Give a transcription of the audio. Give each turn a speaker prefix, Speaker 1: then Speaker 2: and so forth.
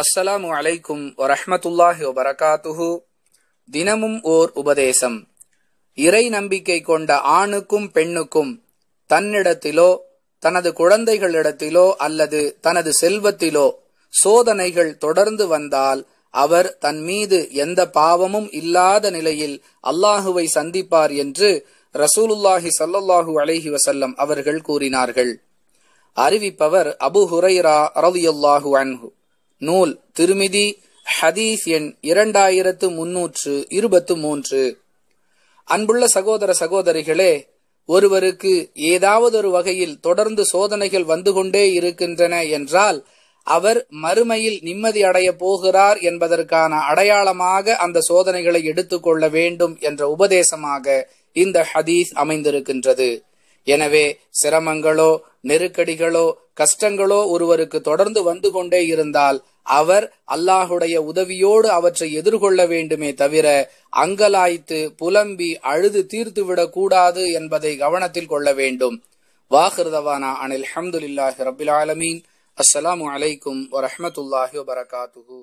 Speaker 1: அஸ்ஸலாமு அலைக்கும் வரஹமத்துல்லாஹி வபரகாத்துஹு தினமும் ஓர் உபதேசம் இறை நம்பிக்கை கொண்ட ஆணுக்கும் பெண்ணுக்கும் தன்னிடத்திலோ தனது குழந்தைகளிடத்திலோ அல்லது தனது செல்வத்திலோ சோதனைகள் தொடர்ந்து வந்தால் அவர் தன் மீது எந்த பாவமும் இல்லாத நிலையில் அல்லாஹுவை சந்திப்பார் என்று ரசூலுல்லாஹி சல்லாஹூ அலஹி வசல்லம் அவர்கள் கூறினார்கள் அறிவிப்பவர் அபு ஹுரைரா ரலியுல்லாஹு அன்ஹு நூல் திருமிதி ஹதீஸ் எண் இரண்டாயிரத்து முன்னூற்று இருபத்து மூன்று அன்புள்ள சகோதர சகோதரிகளே ஒருவருக்கு ஏதாவது ஒரு வகையில் தொடர்ந்து சோதனைகள் வந்து கொண்டே இருக்கின்றன என்றால் அவர் மறுமையில் நிம்மதி அடைய போகிறார் என்பதற்கான அடையாளமாக அந்த சோதனைகளை எடுத்துக்கொள்ள வேண்டும் என்ற உபதேசமாக இந்த ஹதீஸ் அமைந்திருக்கின்றது எனவே சிரமங்களோ நெருக்கடிகளோ கஷ்டங்களோ ஒருவருக்கு தொடர்ந்து வந்து கொண்டே இருந்தால் அவர் அல்லாஹுடைய உதவியோடு அவற்றை எதிர்கொள்ள வேண்டுமே தவிர அங்கலாய்த்து புலம்பி அழுது தீர்த்துவிடக் கூடாது என்பதை கவனத்தில் கொள்ள வேண்டும் வாஹிருதவானா அனில் அஹமதுல்லாஹி ரபில் ஆலமீன் அஸ்ஸலாமு அலைக்கும் வரஹமத்துல்லாஹி வபரகாத்துஹூ